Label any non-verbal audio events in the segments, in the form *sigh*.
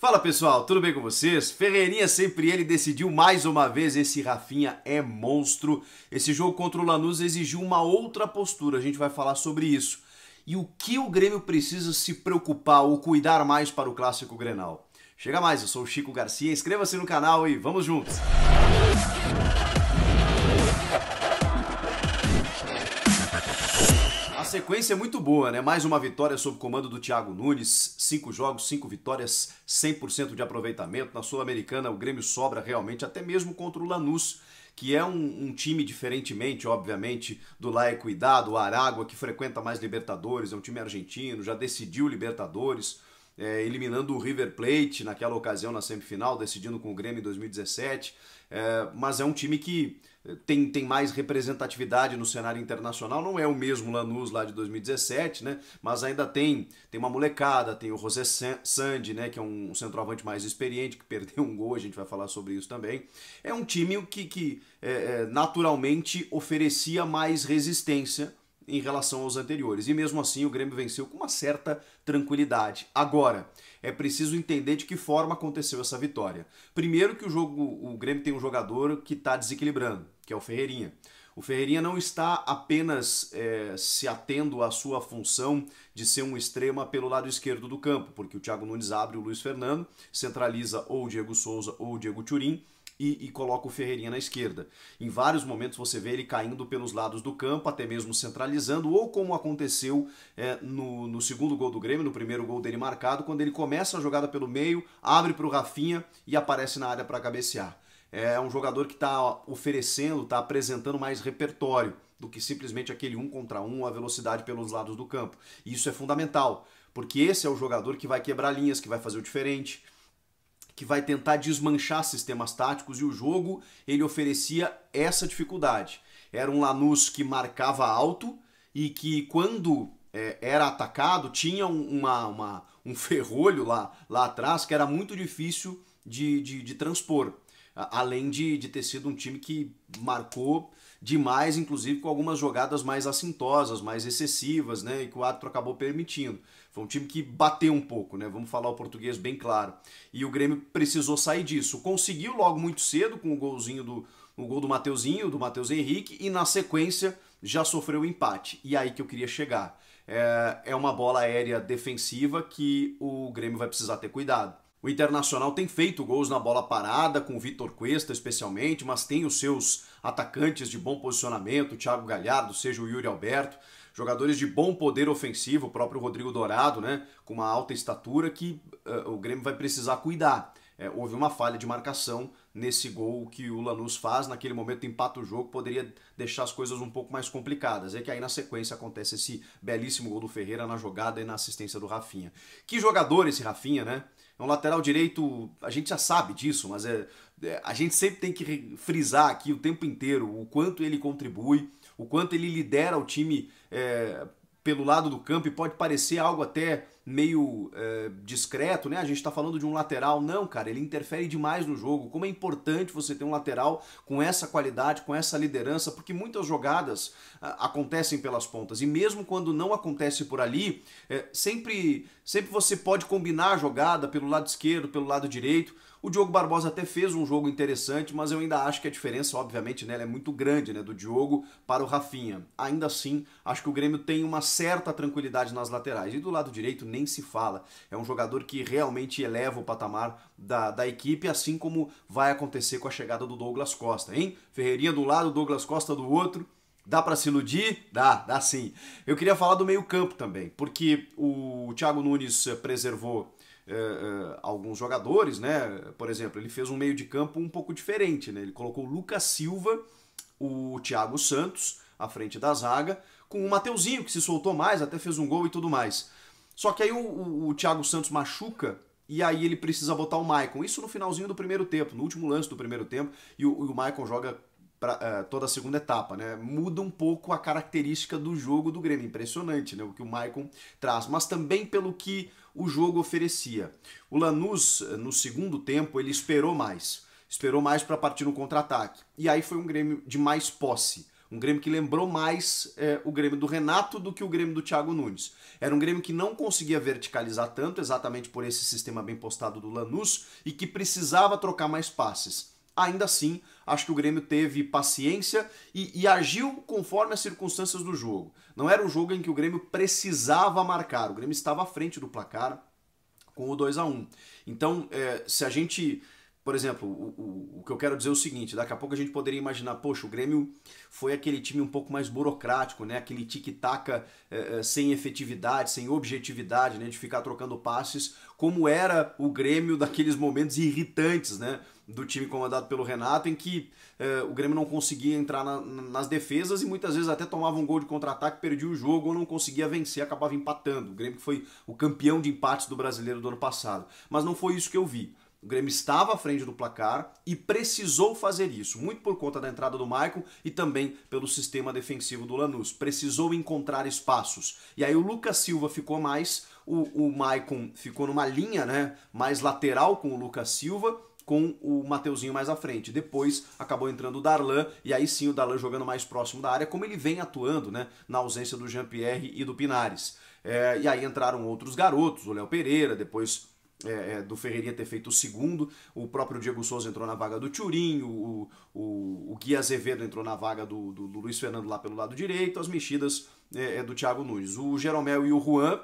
Fala pessoal, tudo bem com vocês? Ferreirinha sempre ele decidiu mais uma vez, esse Rafinha é monstro. Esse jogo contra o Lanús exigiu uma outra postura, a gente vai falar sobre isso. E o que o Grêmio precisa se preocupar ou cuidar mais para o Clássico Grenal? Chega mais, eu sou o Chico Garcia, inscreva-se no canal e vamos juntos! sequência é muito boa, né? Mais uma vitória sob comando do Thiago Nunes, cinco jogos, cinco vitórias, 100% de aproveitamento. Na Sul-Americana, o Grêmio sobra realmente, até mesmo contra o Lanús, que é um, um, time diferentemente, obviamente, do La Equidad, do Aragua, que frequenta mais Libertadores, é um time argentino, já decidiu Libertadores, é, eliminando o River Plate naquela ocasião na semifinal, decidindo com o Grêmio em 2017. É, mas é um time que tem, tem mais representatividade no cenário internacional, não é o mesmo Lanús lá de 2017, né? Mas ainda tem, tem uma molecada, tem o José Sandi, né, que é um centroavante mais experiente, que *laughs* perdeu um gol, a gente vai falar sobre isso também. É um time que, que é, é, naturalmente oferecia mais resistência em relação aos anteriores. E mesmo assim o Grêmio venceu com uma certa tranquilidade. Agora, é preciso entender de que forma aconteceu essa vitória. Primeiro que o jogo, o Grêmio tem um jogador que está desequilibrando, que é o Ferreirinha. O Ferreirinha não está apenas é, se atendo à sua função de ser um extrema pelo lado esquerdo do campo, porque o Thiago Nunes abre o Luiz Fernando, centraliza ou o Diego Souza ou o Diego Turim, e, e, coloca o Ferreirinha na esquerda. Em vários momentos você vê ele caindo pelos lados do campo, até mesmo centralizando, ou como aconteceu é, no, no, segundo gol do Grêmio, no primeiro gol dele marcado, quando ele começa a jogada pelo meio, abre para o Rafinha e aparece na área para cabecear. É um jogador que está oferecendo, está apresentando mais repertório do que simplesmente aquele um contra um, a velocidade pelos lados do campo. E isso é fundamental, porque esse é o jogador que vai quebrar linhas, que vai fazer o diferente que vai tentar desmanchar sistemas táticos e o jogo ele oferecia essa dificuldade. Era um Lanús que marcava alto e que quando é, era atacado tinha uma, uma, um *laughs* ferrolho lá, lá atrás que era muito difícil de, de, de transpor além de, de ter sido um time que marcou demais, inclusive com algumas jogadas mais assintosas, mais excessivas, né, e que o árbitro acabou permitindo. Foi um time que bateu um pouco, né, vamos falar o português bem claro. E o Grêmio precisou sair disso. Conseguiu logo muito cedo com o golzinho do o gol do Mateuzinho, do Matheus Henrique, e na sequência já sofreu o um empate. E aí que eu queria chegar. É, é uma bola aérea defensiva que o Grêmio vai precisar ter cuidado o Internacional tem feito gols na bola parada, com o Vitor Cuesta especialmente, mas tem os seus atacantes de bom posicionamento, Thiago Galhardo, seja o Yuri Alberto, jogadores de bom poder ofensivo, o próprio Rodrigo Dourado, né, com uma alta estatura que uh, o Grêmio vai precisar cuidar é, houve uma falha de marcação nesse gol que o Lanús faz. Naquele momento empata o jogo, poderia deixar as coisas um pouco mais complicadas. É que aí na sequência acontece esse belíssimo gol do Ferreira na jogada e na assistência do Rafinha. Que jogador esse Rafinha, né? É um lateral direito, a gente já sabe disso, mas é, é a gente sempre tem que frisar aqui o tempo inteiro o quanto ele contribui, o quanto ele lidera o time é, pelo lado do campo e pode parecer algo até meio é, discreto, né? A gente está falando de um lateral, não, cara, ele interfere demais no jogo. Como é importante você ter um lateral com essa qualidade, com essa liderança, porque muitas jogadas a, ah, acontecem pelas pontas e mesmo quando não acontece por ali, é, sempre, sempre você pode combinar a jogada pelo lado esquerdo, pelo lado direito. O Diogo Barbosa até fez um jogo interessante, mas eu ainda acho que a diferença, obviamente, né, é muito grande, né, do Diogo para o Rafinha. Ainda assim, acho que o Grêmio tem uma certa tranquilidade nas laterais e do lado direito nem nem se fala. É um jogador que realmente eleva o patamar da, da equipe, assim como vai acontecer com a chegada do Douglas Costa, hein? Ferreirinha do lado, Douglas Costa do outro. Dá para se iludir? Dá, dá sim. Eu queria falar do meio-campo também, porque o Thiago Nunes preservou é, é, alguns jogadores, né? Por exemplo, ele fez um meio de campo um pouco diferente, né? Ele colocou o Lucas Silva, o Thiago Santos à frente da zaga, com o Mateuzinho que se soltou mais, até fez um gol e tudo mais. Só que aí o, o, o Thiago Santos machuca e aí ele precisa botar o Maicon. Isso no finalzinho do primeiro tempo, no último lance do primeiro tempo, e o, o Maicon joga pra, uh, toda a segunda etapa, né? Muda um pouco a característica do jogo do Grêmio, impressionante, né? O que o Maicon traz, mas também pelo que o jogo oferecia. O Lanús no segundo tempo ele esperou mais, esperou mais para partir no contra-ataque. E aí foi um Grêmio de mais posse. Um Grêmio que lembrou mais é, o Grêmio do Renato do que o Grêmio do Thiago Nunes. Era um Grêmio que não conseguia verticalizar tanto, exatamente por esse sistema bem postado do Lanús, e que precisava trocar mais passes. Ainda assim, acho que o Grêmio teve paciência e, e, agiu conforme as circunstâncias do jogo. Não era um jogo em que o Grêmio precisava marcar, o Grêmio estava à frente do placar com o 2 a 1 Então, é, se a gente por exemplo, o, o, o, que eu quero dizer é o seguinte: daqui a pouco a gente poderia imaginar, poxa, o Grêmio foi aquele time um pouco mais burocrático, né? Aquele tic-taca eh, eh, sem efetividade, sem objetividade, né? De ficar trocando passes, como era o Grêmio daqueles momentos irritantes, né? Do time comandado pelo Renato, em que eh, o Grêmio não conseguia entrar na, nas defesas e muitas vezes até tomava um gol de contra-ataque, perdia o jogo ou não conseguia vencer, acabava empatando. O Grêmio foi o campeão de empates do brasileiro do ano passado. Mas não foi isso que eu vi. O Grêmio estava à frente do placar e precisou fazer isso, muito por conta da entrada do michael e também pelo sistema defensivo do Lanús. Precisou encontrar espaços. E aí o Lucas Silva ficou mais, o, o Maicon ficou numa linha né, mais lateral com o Lucas Silva, com o Mateuzinho mais à frente. Depois acabou entrando o Darlan, e aí sim o Darlan jogando mais próximo da área, como ele vem atuando né, na ausência do Jean-Pierre e do Pinares. É, e aí entraram outros garotos, o Léo Pereira, depois é, é, do Ferreira ter feito o segundo, o próprio Diego Souza entrou na vaga do Turinho, o, o, o Gui Azevedo entrou na vaga do, do, do Luiz Fernando lá pelo lado direito, as mexidas é, é do Thiago Nunes. O Jeromel e o Juan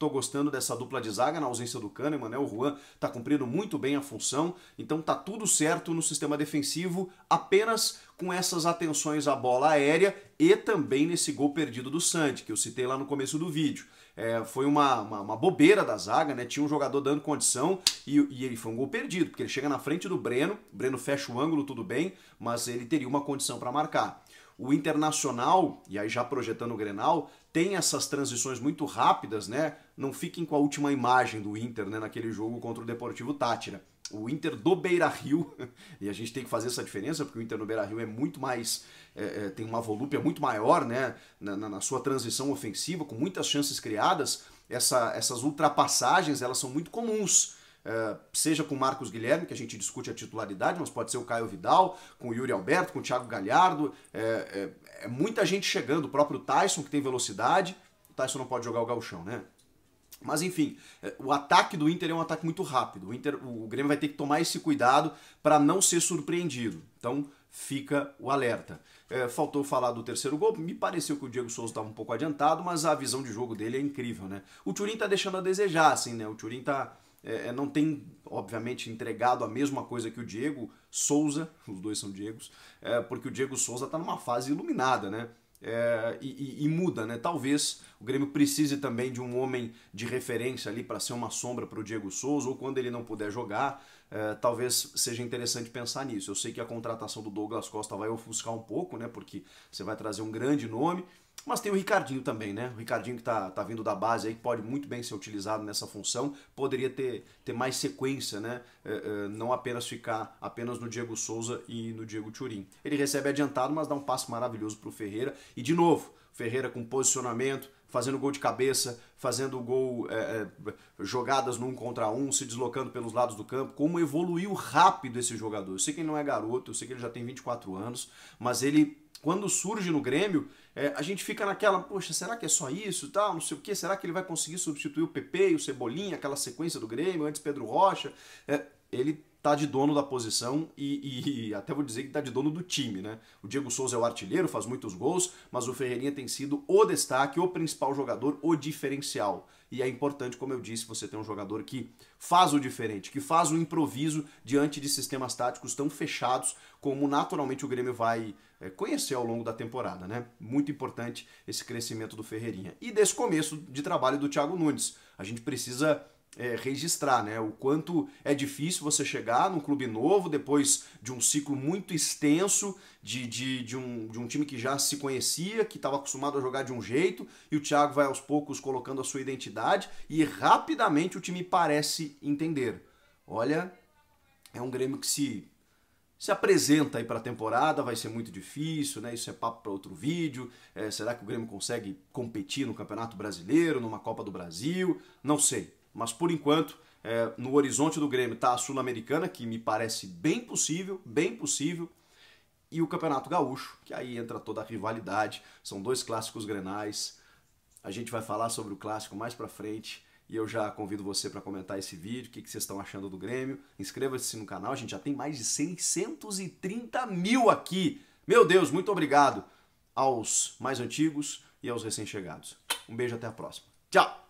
Tô gostando dessa dupla de zaga na ausência do Kahneman, né? O Juan tá cumprindo muito bem a função, então tá tudo certo no sistema defensivo, apenas com essas atenções à bola aérea e também nesse gol perdido do Santi, que eu citei lá no começo do vídeo. É, foi uma, uma, uma, bobeira da zaga, né? Tinha um jogador dando condição e, e, ele foi um gol perdido, porque ele chega na frente do Breno, o Breno fecha o ângulo, tudo bem, mas ele teria uma condição para marcar. O Internacional, e aí já projetando o Grenal, tem essas transições muito rápidas, né? Não fiquem com a última imagem do Inter, né, naquele jogo contra o Deportivo Tátira. O Inter do Beira-Rio, *laughs* e a gente tem que fazer essa diferença, porque o Inter no Beira-Rio é muito mais, é, é, tem uma volúpia muito maior, né, na, na, na sua transição ofensiva, com muitas chances criadas, essa, essas ultrapassagens, elas são muito comuns. É, seja com Marcos Guilherme, que a gente discute a titularidade, mas pode ser o Caio Vidal, com o Yuri Alberto, com o Thiago Galhardo. É, é, é muita gente chegando, o próprio Tyson, que tem velocidade. O Tyson não pode jogar o galchão, né? Mas enfim, é, o ataque do Inter é um ataque muito rápido. O, Inter, o Grêmio vai ter que tomar esse cuidado para não ser surpreendido. Então fica o alerta. É, faltou falar do terceiro gol. Me pareceu que o Diego Souza estava um pouco adiantado, mas a visão de jogo dele é incrível, né? O Turin está deixando a desejar, assim, né? O Turin está é, é, não tem, obviamente, entregado a mesma coisa que o Diego Souza, os dois são Diegos, é, porque o Diego Souza está numa fase iluminada, né? É, e, e, e, muda, né? Talvez o Grêmio precise também de um homem de referência ali para ser uma sombra para o Diego Souza, ou quando ele não puder jogar, é, talvez seja interessante pensar nisso. Eu sei que a contratação do Douglas Costa vai ofuscar um pouco, né? Porque você vai trazer um grande nome, mas tem o Ricardinho também, né? O Ricardinho que tá, tá vindo da base aí, que pode muito bem ser utilizado nessa função. Poderia ter, ter mais sequência, né? É, é, não apenas ficar apenas no Diego Souza e no Diego Turim. Ele recebe adiantado, mas dá um passo maravilhoso pro Ferreira. E de novo, Ferreira com posicionamento, fazendo gol de cabeça, fazendo gol é, é, jogadas num contra um, se deslocando pelos lados do campo. Como evoluiu rápido esse jogador. Eu sei que ele não é garoto, eu sei que ele já tem 24 anos, mas ele quando surge no Grêmio, é, a gente fica naquela, poxa, será que é só isso tal, não sei o que, será que ele vai conseguir substituir o PP e o Cebolinha, aquela sequência do Grêmio, antes Pedro Rocha? É, ele tá de dono da posição e, e, até vou dizer que tá de dono do time, né? O Diego Souza é o artilheiro, faz muitos gols, mas o Ferreirinha tem sido o destaque, o principal jogador, o diferencial. E é importante, como eu disse, você ter um jogador que faz o diferente, que faz o improviso diante de sistemas táticos tão fechados como naturalmente o Grêmio vai é, conhecer ao longo da temporada, né? Muito importante esse crescimento do Ferreirinha. E desse começo de trabalho do Thiago Nunes. A gente precisa é, registrar, né? O quanto é difícil você chegar num clube novo depois de um ciclo muito extenso de, de, de, um, de um time que já se conhecia, que estava acostumado a jogar de um jeito, e o Thiago vai aos poucos colocando a sua identidade e rapidamente o time parece entender. Olha, é um Grêmio que se se apresenta aí para a temporada, vai ser muito difícil, né? Isso é papo para outro vídeo. É, será que o Grêmio consegue competir no Campeonato Brasileiro, numa Copa do Brasil? Não sei. Mas por enquanto, é, no horizonte do Grêmio está a Sul-Americana, que me parece bem possível, bem possível. E o Campeonato Gaúcho, que aí entra toda a rivalidade. São dois clássicos grenais. A gente vai falar sobre o clássico mais para frente. E eu já convido você para comentar esse vídeo, o que, que vocês estão achando do Grêmio. Inscreva-se no canal, a gente já tem mais de 630 mil aqui. Meu Deus, muito obrigado aos mais antigos e aos recém-chegados. Um beijo, até a próxima. Tchau!